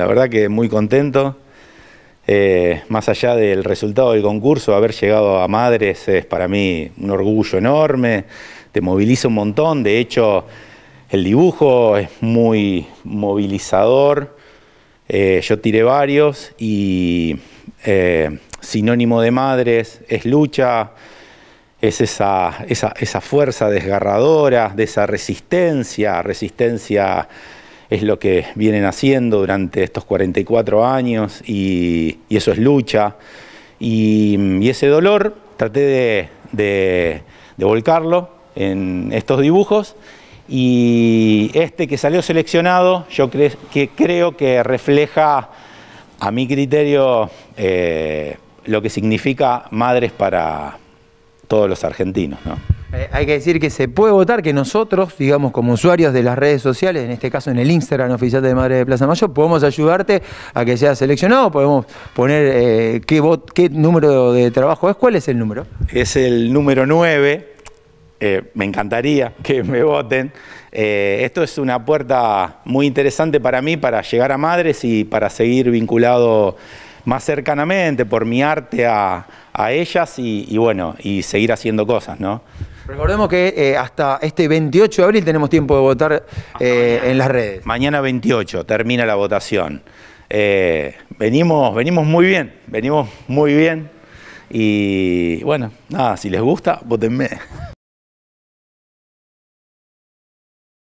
La verdad que muy contento, eh, más allá del resultado del concurso, haber llegado a Madres es para mí un orgullo enorme, te moviliza un montón, de hecho el dibujo es muy movilizador, eh, yo tiré varios y eh, sinónimo de Madres es lucha, es esa, esa fuerza desgarradora, de esa resistencia, resistencia es lo que vienen haciendo durante estos 44 años y, eso es lucha. Y, ese dolor traté de, volcarlo en estos dibujos y este que salió seleccionado yo creo que refleja a mi criterio eh, lo que significa madres para todos los argentinos. Eh, hay que decir que se puede votar, que nosotros, digamos, como usuarios de las redes sociales, en este caso en el Instagram oficial de Madre de Plaza Mayor, podemos ayudarte a que seas seleccionado, podemos poner eh, qué, número de trabajo es, cuál es el número. Es el número 9, eh, me encantaría que me voten. esto es una puerta muy interesante para mí para llegar a madres y para seguir vinculado más cercanamente, por mi arte a, ellas y, bueno, y seguir haciendo cosas, ¿no? Recordemos que eh, hasta este 28 de abril tenemos tiempo de votar eh, en las redes. Mañana 28 termina la votación. Eh, venimos, venimos muy bien, venimos muy bien. Y bueno, nada, si les gusta, votenme.